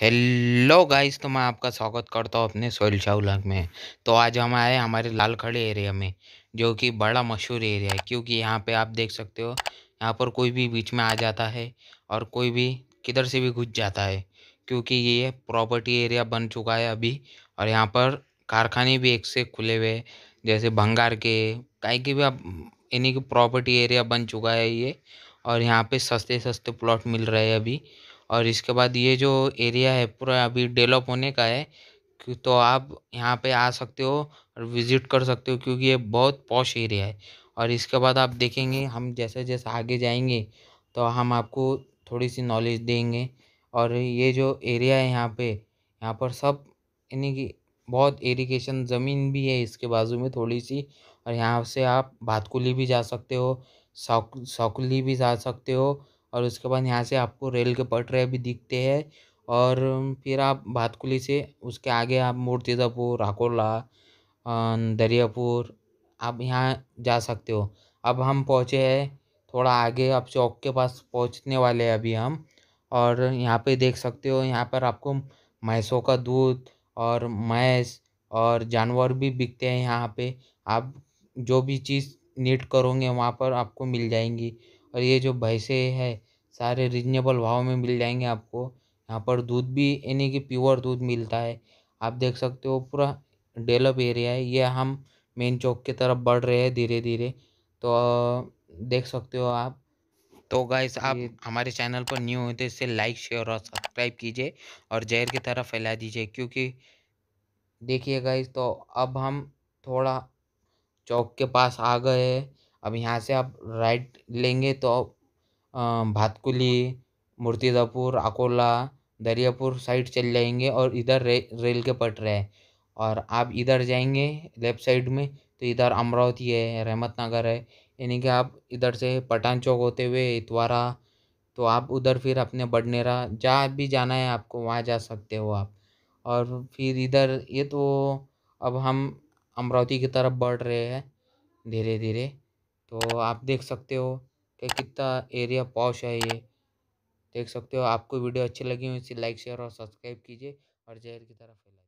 hello guys तो मैं आपका स्वागत करता हूँ अपने सोयल शाहलाग में तो आज हम आए हमारे लाल खड़े एरिया में जो कि बड़ा मशहूर एरिया है क्योंकि यहाँ पे आप देख सकते हो यहाँ पर कोई भी बीच में आ जाता है और कोई भी किधर से भी घुस जाता है क्योंकि ये प्रॉपर्टी एरिया बन चुका है अभी और यहाँ पर कारखाने भी एक से खुले हुए जैसे भंगार के कहीं के भी आप इन्हीं कि प्रॉपर्टी एरिया बन चुका है ये और यहाँ पे सस्ते सस्ते प्लॉट मिल रहे हैं अभी और इसके बाद ये जो एरिया है पूरा अभी डेवलप होने का है तो आप यहाँ पे आ सकते हो और विज़िट कर सकते हो क्योंकि ये बहुत पॉश एरिया है और इसके बाद आप देखेंगे हम जैसे जैसे आगे जाएंगे तो हम आपको थोड़ी सी नॉलेज देंगे और ये जो एरिया है यहाँ पे यहाँ पर सब यानी कि बहुत इरीगेशन ज़मीन भी है इसके बाजू में थोड़ी सी और यहाँ से आप भातकुली भी जा सकते हो सौकुली भी जा सकते हो और उसके बाद यहाँ से आपको रेल के पटरे भी दिखते हैं और फिर आप भातकुली से उसके आगे आप मूर्तिजापुर राकोला दरियापुर आप यहाँ जा सकते हो अब हम पहुँचे हैं थोड़ा आगे आप चौक के पास पहुँचने वाले हैं अभी हम और यहाँ पे देख सकते हो यहाँ पर आपको मैसों का दूध और मैस और जानवर भी बिकते हैं यहाँ पे आप जो भी चीज़ नीट करोगे वहाँ पर आपको मिल जाएंगी और ये जो भैंसे है सारे रिजनेबल भाव में मिल जाएंगे आपको यहाँ पर दूध भी यानी कि प्योर दूध मिलता है आप देख सकते हो पूरा डेवलप एरिया है ये हम मेन चौक की तरफ बढ़ रहे हैं धीरे धीरे तो देख सकते हो आप तो गाइस आप हमारे चैनल पर न्यू हो तो इसे लाइक शेयर और सब्सक्राइब कीजिए और जहर की तरह फैला दीजिए क्योंकि देखिए गाइस तो अब हम थोड़ा चौक के पास आ गए अब यहाँ से आप राइट लेंगे तो भातकुली मूर्तिदापुर अकोला दरियापुर साइड चले जाएंगे और इधर रे, रेल के पटरे है और आप इधर जाएंगे लेफ्ट साइड में तो इधर अमरावती है रहमत नगर है यानी कि आप इधर से पठान चौक होते हुए इतवारा तो आप उधर फिर अपने बडनेरा जहाँ भी जाना है आपको वहाँ जा सकते हो आप और फिर इधर ये तो अब हम अमरावती की तरफ बढ़ रहे हैं धीरे धीरे तो आप देख सकते हो कि कितना एरिया पॉश है ये देख सकते हो आपको वीडियो अच्छी लगी हो इसे लाइक शेयर और सब्सक्राइब कीजिए और जहर की तरफ फैलाइए